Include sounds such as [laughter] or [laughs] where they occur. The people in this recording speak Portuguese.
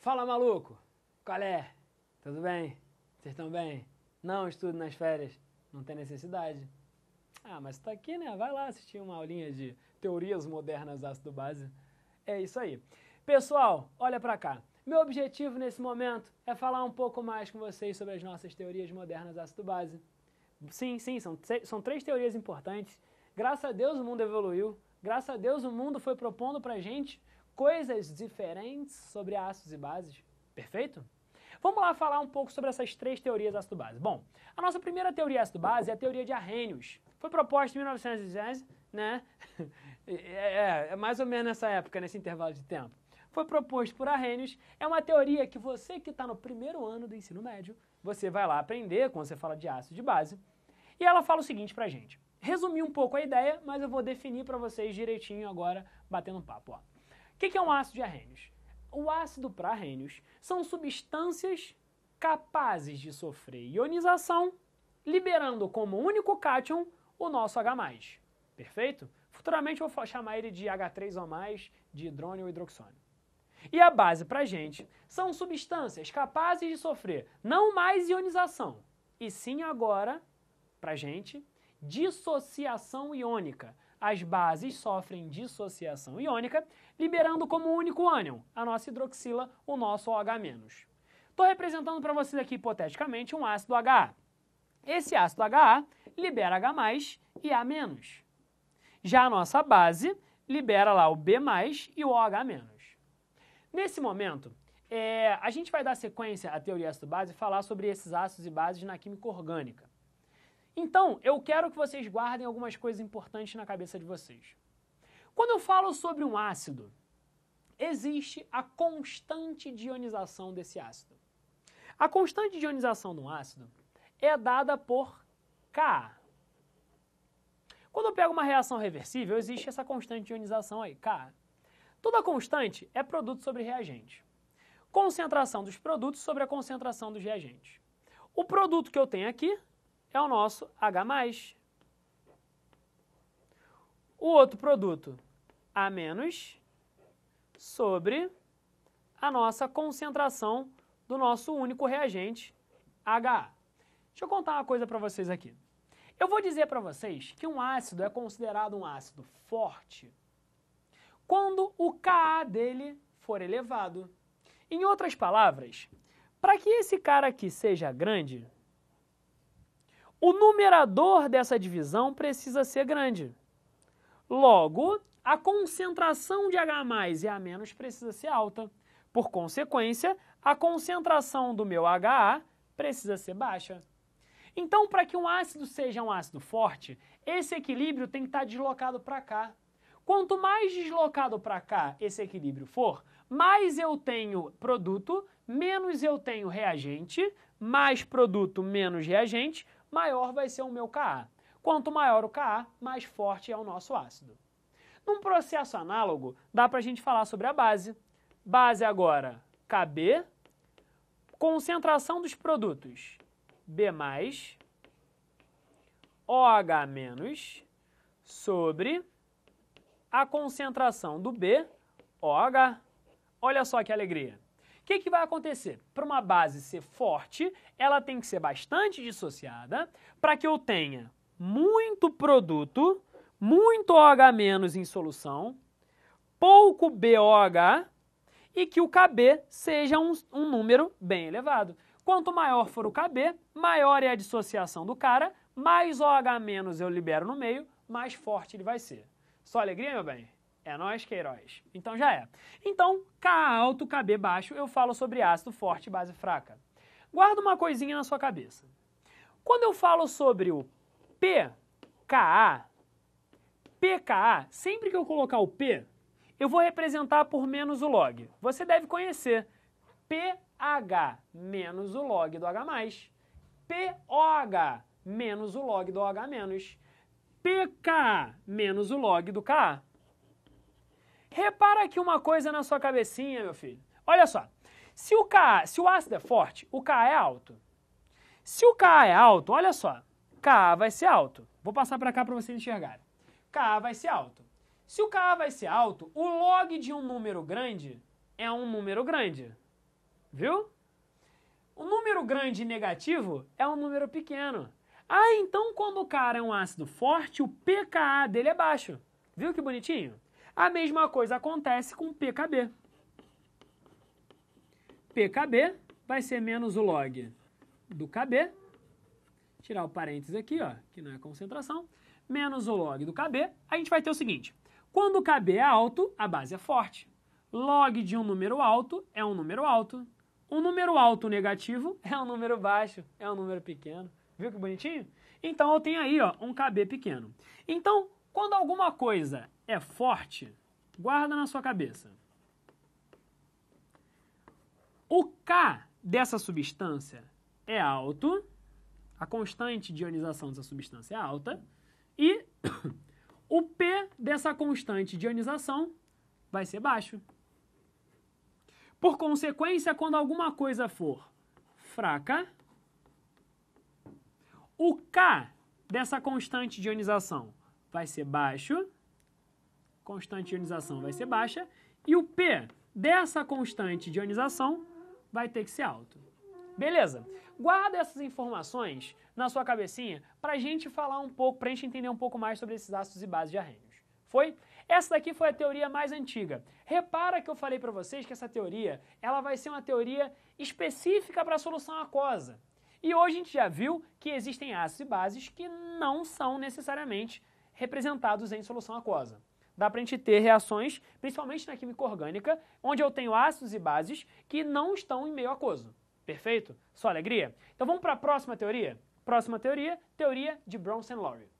Fala maluco! Qual é? Tudo bem? Vocês estão bem? Não estudo nas férias. Não tem necessidade. Ah, mas tá aqui, né? Vai lá assistir uma aulinha de teorias modernas ácido base. É isso aí. Pessoal, olha para cá. Meu objetivo nesse momento é falar um pouco mais com vocês sobre as nossas teorias modernas ácido-base. Sim, sim, são, são três teorias importantes. Graças a Deus o mundo evoluiu, graças a Deus o mundo foi propondo para gente coisas diferentes sobre ácidos e bases. Perfeito? Vamos lá falar um pouco sobre essas três teorias ácido-base. Bom, a nossa primeira teoria ácido-base é a teoria de Arrhenius. Foi proposta em 1910, né? [laughs] É, é, é, mais ou menos nessa época, nesse intervalo de tempo. Foi proposto por Arrhenius. É uma teoria que você que está no primeiro ano do ensino médio, você vai lá aprender quando você fala de ácido de base. E ela fala o seguinte pra gente. Resumi um pouco a ideia, mas eu vou definir para vocês direitinho agora, batendo um papo. Ó. O que, que é um ácido de arrênios? O ácido para arrênios são substâncias capazes de sofrer ionização, liberando como único cátion o nosso H+. Perfeito? Futuramente eu vou chamar ele de H3O+, de hidrônio ou hidroxônio. E a base para gente são substâncias capazes de sofrer não mais ionização, e sim agora, para gente, dissociação iônica, as bases sofrem dissociação iônica, liberando como único ânion a nossa hidroxila, o nosso OH-. Estou representando para vocês aqui hipoteticamente um ácido HA. Esse ácido HA libera H+, e A-. Já a nossa base libera lá o B+, e o OH-. Nesse momento, é, a gente vai dar sequência à teoria ácido-base e falar sobre esses ácidos e bases na química orgânica. Então, eu quero que vocês guardem algumas coisas importantes na cabeça de vocês. Quando eu falo sobre um ácido, existe a constante de ionização desse ácido. A constante de ionização de um ácido é dada por K. Quando eu pego uma reação reversível, existe essa constante de ionização aí, K. Toda constante é produto sobre reagente. Concentração dos produtos sobre a concentração dos reagentes. O produto que eu tenho aqui é o nosso H+. O outro produto, A- sobre a nossa concentração do nosso único reagente, HA. Deixa eu contar uma coisa para vocês aqui. Eu vou dizer para vocês que um ácido é considerado um ácido forte quando o Ka dele for elevado. Em outras palavras, para que esse cara aqui seja grande, o numerador dessa divisão precisa ser grande. Logo, a concentração de H e A precisa ser alta. Por consequência, a concentração do meu HA precisa ser baixa. Então, para que um ácido seja um ácido forte, esse equilíbrio tem que estar tá deslocado para cá. Quanto mais deslocado para cá esse equilíbrio for, mais eu tenho produto, menos eu tenho reagente, mais produto, menos reagente, maior vai ser o meu Ka. Quanto maior o Ka, mais forte é o nosso ácido. Num processo análogo, dá para a gente falar sobre a base. Base agora, KB, concentração dos produtos, B+, OH- sobre a concentração do B, OH. Olha só que alegria! que, que vai acontecer? Para uma base ser forte, ela tem que ser bastante dissociada para que eu tenha muito produto, muito OH- em solução, pouco BOH e que o KB seja um, um número bem elevado. Quanto maior for o KB, maior é a dissociação do cara, mais OH- eu libero no meio, mais forte ele vai ser. Só alegria, meu bem? É nós Queiroz. Então já é. Então, K alto, KB baixo, eu falo sobre ácido forte e base fraca. Guarda uma coisinha na sua cabeça. Quando eu falo sobre o PKA, PKA, sempre que eu colocar o P, eu vou representar por menos o log. Você deve conhecer PH menos o log do H+, POH menos o log do H-, pK menos o log do KA. Repara aqui uma coisa na sua cabecinha, meu filho. Olha só. Se o Ka, se o ácido é forte, o K é alto. Se o K é alto, olha só. K vai ser alto. Vou passar para cá para vocês enxergarem. K vai ser alto. Se o K vai ser alto, o log de um número grande é um número grande. Viu? O número grande negativo é um número pequeno. Ah, então quando o cara é um ácido forte, o pKa dele é baixo. Viu que bonitinho? A mesma coisa acontece com PKB. PKB vai ser menos o log do KB, tirar o parênteses aqui, ó, que não é concentração, menos o log do KB, a gente vai ter o seguinte, quando o KB é alto, a base é forte. Log de um número alto é um número alto. Um número alto negativo [laughs] é um número baixo, é um número pequeno. Viu que bonitinho? Então eu tenho aí ó, um KB pequeno. Então, quando alguma coisa é forte, guarda na sua cabeça. O K dessa substância é alto, a constante de ionização dessa substância é alta, e [coughs] o P dessa constante de ionização vai ser baixo. Por consequência, quando alguma coisa for fraca, o K dessa constante de ionização vai ser baixo, constante de ionização vai ser baixa, e o P dessa constante de ionização vai ter que ser alto. Beleza? Guarda essas informações na sua cabecinha para a gente falar um pouco, para a gente entender um pouco mais sobre esses ácidos e bases de Arrhenius. Foi? Essa daqui foi a teoria mais antiga. Repara que eu falei para vocês que essa teoria ela vai ser uma teoria específica para a solução aquosa. E hoje a gente já viu que existem ácidos e bases que não são necessariamente representados em solução aquosa. Dá para a gente ter reações, principalmente na química orgânica, onde eu tenho ácidos e bases que não estão em meio aquoso. Perfeito? Só alegria? Então vamos para a próxima teoria? Próxima teoria, teoria de Bronson-Lowry.